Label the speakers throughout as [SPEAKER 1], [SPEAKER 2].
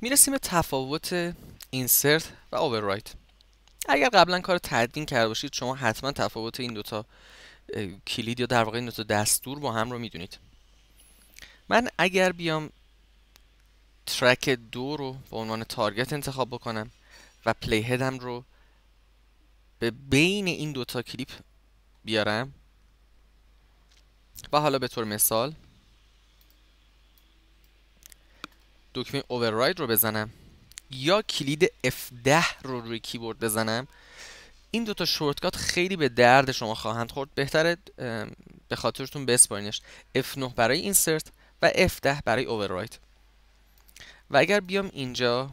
[SPEAKER 1] میرسیم به تفاوت insert و override اگر قبلا کار تدوین کرده باشید شما حتما تفاوت این دوتا کلید یا در واقع این دوتا دستور با هم رو میدونید من اگر بیام ترک دو رو به عنوان تارگت انتخاب بکنم و پلی هدم رو به بین این دوتا کلیپ بیارم و حالا به طور مثال دکمه اوورراید رو بزنم یا کلید F10 رو روی کیبورد بزنم این دوتا شورتکات خیلی به درد شما خواهند خورد بهتره به خاطرتون بسپارینش F9 برای اینسرت و F10 برای اوورراید و اگر بیام اینجا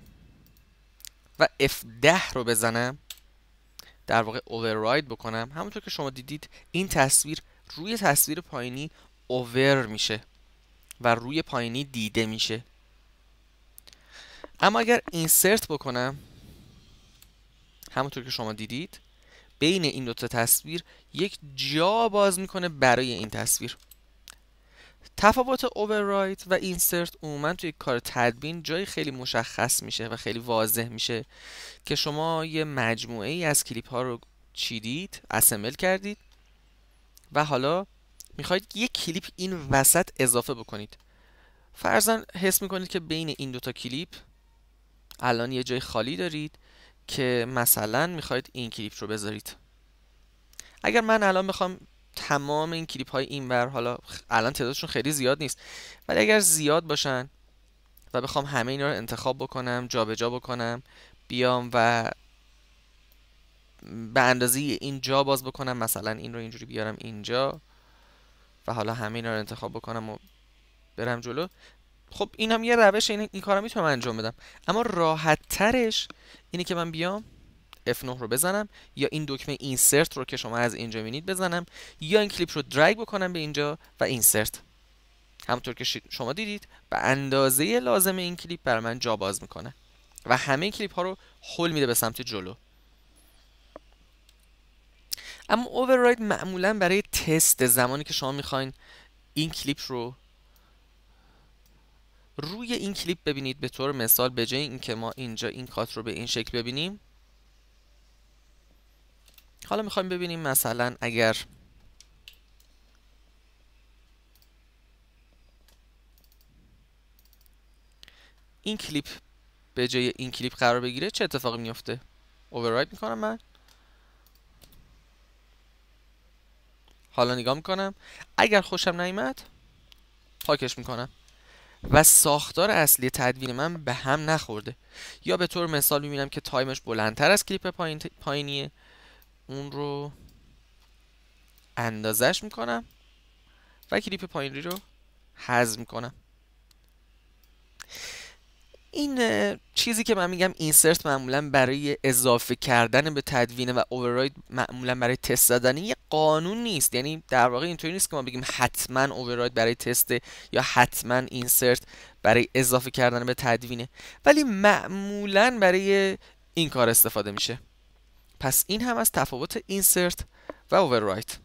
[SPEAKER 1] و F10 رو بزنم در واقع اوورراید بکنم همونطور که شما دیدید این تصویر روی تصویر پایینی اوور میشه و روی پایینی دیده میشه اما اگر اینسرت بکنم همونطور که شما دیدید بین این دوتا تصویر یک جا باز میکنه برای این تصویر تفاوت اووررایت و اینسرت عموما توی کار تدبین جای خیلی مشخص میشه و خیلی واضح میشه که شما یه مجموعه ای از کلیپ ها رو چیدید اسمبل کردید و حالا میخواید یک کلیپ این وسط اضافه بکنید فرضاً حس میکنید که بین این دوتا کلیپ الان یه جای خالی دارید که مثلا میخواید این کلیپ رو بذارید اگر من الان میخوام تمام این کلیپ های بر حالا الان تعدادشون خیلی زیاد نیست ولی اگر زیاد باشن و بخوام همه اینا رو انتخاب بکنم جابجا جا بکنم بیام و به اندازه اینجا باز بکنم مثلا این رو اینجوری بیارم اینجا و حالا همه اینا رو انتخاب بکنم و برم جلو خب این هم یه روش این, این میتونم انجام بدم اما راحت ترش اینه که من بیام F9 رو بزنم یا این دکمه اینسرت رو که شما از اینجا میبینید بزنم یا این کلیپ رو درگ بکنم به اینجا و اینسرت همطور که شما دیدید به اندازه لازم این کلیپ برای من جا باز میکنه و همه کلیپ ها رو هول میده به سمت جلو اما اوورراید معمولا برای تست زمانی که شما میخواین این کلیپ رو روی این کلیپ ببینید به طور مثال به جای اینکه ما اینجا این کات رو به این شکل ببینیم حالا میخوایم ببینیم مثلا اگر این کلیپ به جای این کلیپ قرار بگیره چه اتفاقی میفته اوورراید میکنم من حالا نگاه میکنم اگر خوشم نیمد پاکش میکنم و ساختار اصلی تدوین من به هم نخورده یا به طور مثال میبینم که تایمش بلندتر از کلیپ پایین پایینیه اون رو اندازش میکنم و کلیپ پایینی رو حذف میکنم این چیزی که من میگم اینسرت معمولا برای اضافه کردن به تدوینه و اووراید معمولا برای تست زدن یه قانون نیست یعنی در واقع اینطوری نیست که ما بگیم حتما اووراید برای تست یا حتما اینسرت برای اضافه کردن به تدوینه ولی معمولا برای این کار استفاده میشه پس این هم از تفاوت اینسرت و اووراید